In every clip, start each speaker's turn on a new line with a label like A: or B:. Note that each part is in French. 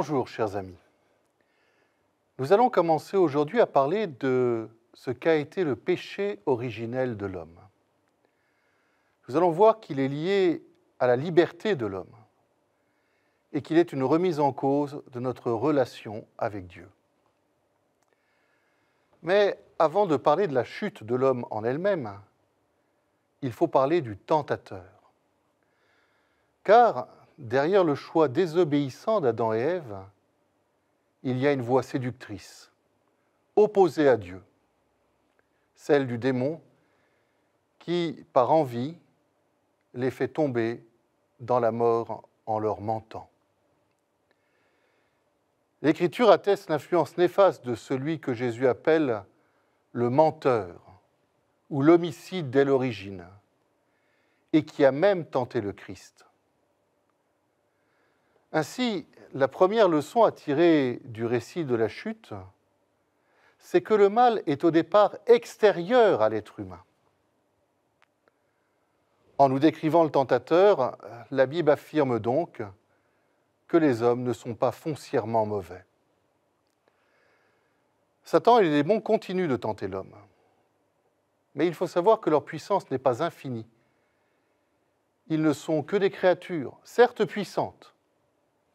A: Bonjour chers amis. Nous allons commencer aujourd'hui à parler de ce qu'a été le péché originel de l'homme. Nous allons voir qu'il est lié à la liberté de l'homme et qu'il est une remise en cause de notre relation avec Dieu. Mais avant de parler de la chute de l'homme en elle-même, il faut parler du tentateur. Car derrière le choix désobéissant d'Adam et Ève, il y a une voix séductrice, opposée à Dieu, celle du démon qui, par envie, les fait tomber dans la mort en leur mentant. L'Écriture atteste l'influence néfaste de celui que Jésus appelle le menteur ou l'homicide dès l'origine, et qui a même tenté le Christ. Ainsi, la première leçon à tirer du récit de la chute, c'est que le mal est au départ extérieur à l'être humain. En nous décrivant le tentateur, la Bible affirme donc que les hommes ne sont pas foncièrement mauvais. Satan et les démons continuent de tenter l'homme. Mais il faut savoir que leur puissance n'est pas infinie. Ils ne sont que des créatures, certes puissantes,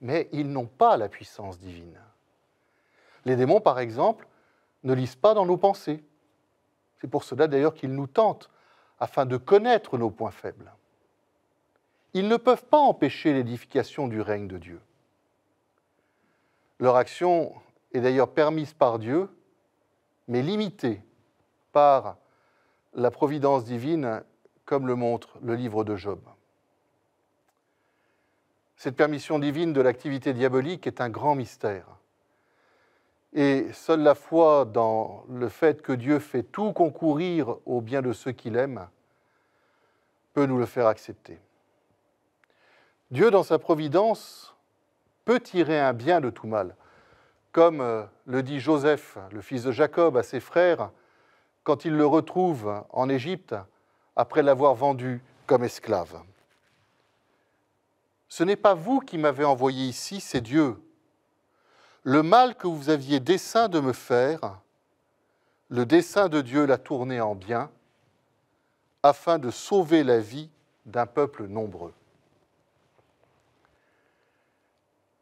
A: mais ils n'ont pas la puissance divine. Les démons, par exemple, ne lisent pas dans nos pensées. C'est pour cela d'ailleurs qu'ils nous tentent, afin de connaître nos points faibles. Ils ne peuvent pas empêcher l'édification du règne de Dieu. Leur action est d'ailleurs permise par Dieu, mais limitée par la providence divine, comme le montre le livre de Job. Cette permission divine de l'activité diabolique est un grand mystère. Et seule la foi dans le fait que Dieu fait tout concourir au bien de ceux qu'il aime peut nous le faire accepter. Dieu, dans sa providence, peut tirer un bien de tout mal, comme euh, le dit Joseph, le fils de Jacob, à ses frères, quand il le retrouve en Égypte après l'avoir vendu comme esclave. Ce n'est pas vous qui m'avez envoyé ici, c'est Dieu. Le mal que vous aviez dessein de me faire, le dessein de Dieu l'a tourné en bien, afin de sauver la vie d'un peuple nombreux.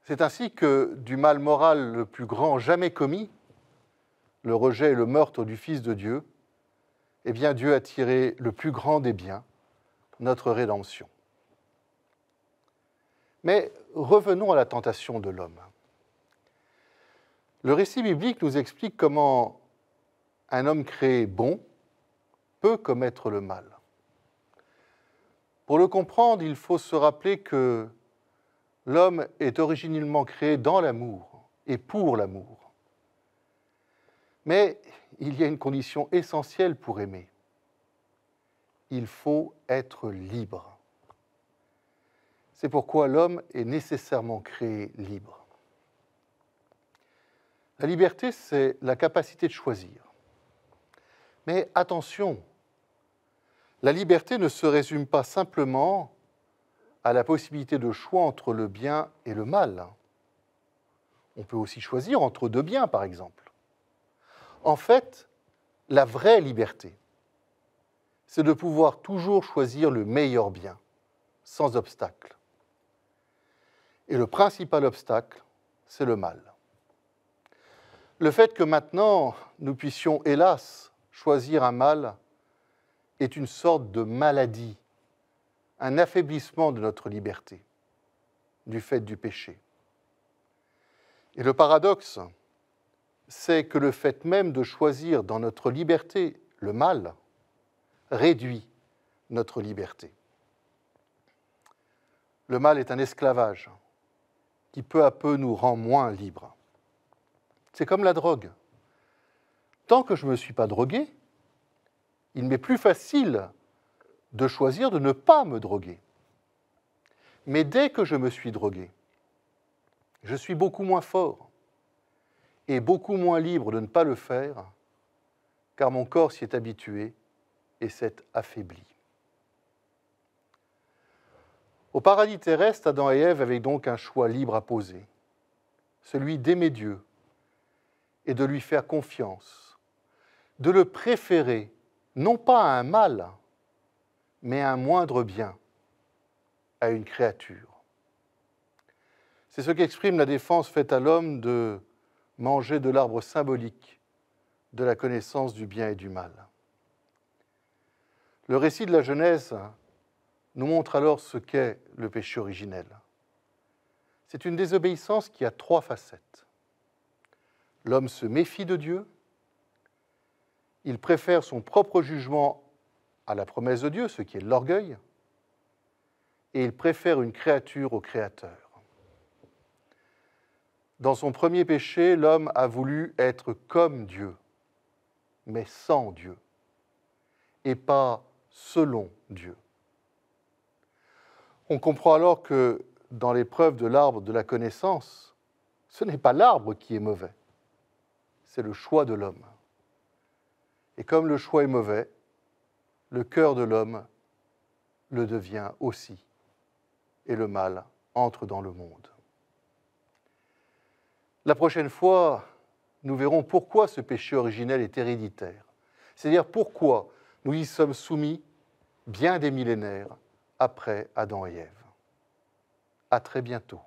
A: C'est ainsi que du mal moral le plus grand jamais commis, le rejet et le meurtre du Fils de Dieu, eh bien Dieu a tiré le plus grand des biens, notre rédemption. Mais revenons à la tentation de l'homme. Le récit biblique nous explique comment un homme créé bon peut commettre le mal. Pour le comprendre, il faut se rappeler que l'homme est originellement créé dans l'amour et pour l'amour. Mais il y a une condition essentielle pour aimer. Il faut être libre. C'est pourquoi l'homme est nécessairement créé libre. La liberté, c'est la capacité de choisir. Mais attention, la liberté ne se résume pas simplement à la possibilité de choix entre le bien et le mal. On peut aussi choisir entre deux biens, par exemple. En fait, la vraie liberté, c'est de pouvoir toujours choisir le meilleur bien, sans obstacle. Et le principal obstacle, c'est le mal. Le fait que maintenant nous puissions, hélas, choisir un mal est une sorte de maladie, un affaiblissement de notre liberté, du fait du péché. Et le paradoxe, c'est que le fait même de choisir dans notre liberté le mal réduit notre liberté. Le mal est un esclavage, qui peu à peu nous rend moins libres. C'est comme la drogue. Tant que je ne me suis pas drogué, il m'est plus facile de choisir de ne pas me droguer. Mais dès que je me suis drogué, je suis beaucoup moins fort et beaucoup moins libre de ne pas le faire, car mon corps s'y est habitué et s'est affaibli. Au paradis terrestre, Adam et Ève avaient donc un choix libre à poser, celui d'aimer Dieu et de lui faire confiance, de le préférer non pas à un mal, mais à un moindre bien, à une créature. C'est ce qu'exprime la défense faite à l'homme de manger de l'arbre symbolique de la connaissance du bien et du mal. Le récit de la Genèse nous montre alors ce qu'est le péché originel. C'est une désobéissance qui a trois facettes. L'homme se méfie de Dieu, il préfère son propre jugement à la promesse de Dieu, ce qui est l'orgueil, et il préfère une créature au Créateur. Dans son premier péché, l'homme a voulu être comme Dieu, mais sans Dieu, et pas selon Dieu. On comprend alors que dans l'épreuve de l'arbre de la connaissance, ce n'est pas l'arbre qui est mauvais, c'est le choix de l'homme. Et comme le choix est mauvais, le cœur de l'homme le devient aussi, et le mal entre dans le monde. La prochaine fois, nous verrons pourquoi ce péché originel est héréditaire, c'est-à-dire pourquoi nous y sommes soumis bien des millénaires après Adam et Ève. À très bientôt.